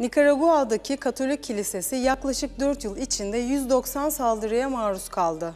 Nikaragua'daki Katolik Kilisesi yaklaşık 4 yıl içinde 190 saldırıya maruz kaldı.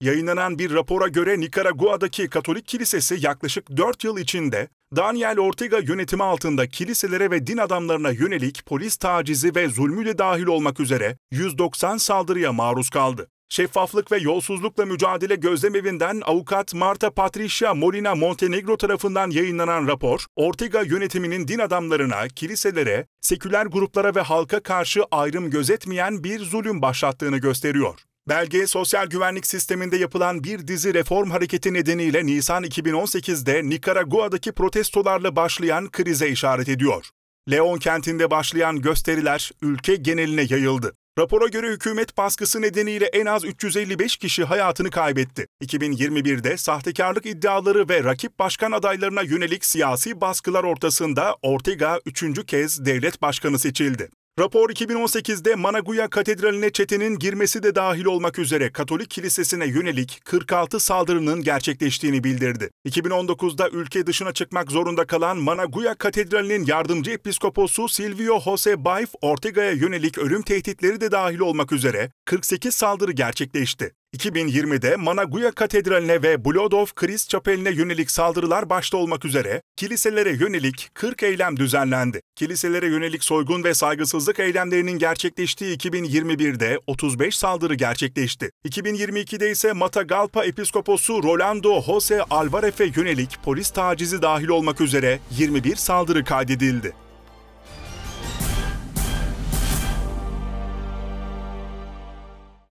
Yayınlanan bir rapora göre Nikaragua'daki Katolik Kilisesi yaklaşık 4 yıl içinde Daniel Ortega yönetimi altında kiliselere ve din adamlarına yönelik polis tacizi ve zulmü de dahil olmak üzere 190 saldırıya maruz kaldı. Şeffaflık ve Yolsuzlukla Mücadele Gözlemevinden avukat Marta Patricia Molina Montenegro tarafından yayınlanan rapor, Ortega yönetiminin din adamlarına, kiliselere, seküler gruplara ve halka karşı ayrım gözetmeyen bir zulüm başlattığını gösteriyor. Belge, sosyal güvenlik sisteminde yapılan bir dizi reform hareketi nedeniyle Nisan 2018'de Nikaragua'daki protestolarla başlayan krize işaret ediyor. Leon kentinde başlayan gösteriler ülke geneline yayıldı. Rapora göre hükümet baskısı nedeniyle en az 355 kişi hayatını kaybetti. 2021'de sahtekarlık iddiaları ve rakip başkan adaylarına yönelik siyasi baskılar ortasında Ortega üçüncü kez devlet başkanı seçildi. Rapor 2018'de Managuya Katedrali'ne çetenin girmesi de dahil olmak üzere Katolik Kilisesi'ne yönelik 46 saldırının gerçekleştiğini bildirdi. 2019'da ülke dışına çıkmak zorunda kalan Managuya Katedrali'nin yardımcı episkoposu Silvio Jose Baif Ortega'ya yönelik ölüm tehditleri de dahil olmak üzere 48 saldırı gerçekleşti. 2020'de Managuya Katedrali'ne ve Blodov Kriz Çapeli'ne yönelik saldırılar başta olmak üzere kiliselere yönelik 40 eylem düzenlendi. Kiliselere yönelik soygun ve saygısızlık eylemlerinin gerçekleştiği 2021'de 35 saldırı gerçekleşti. 2022'de ise Matagalpa Episkoposu Rolando Jose Alvarez'e yönelik polis tacizi dahil olmak üzere 21 saldırı kaydedildi.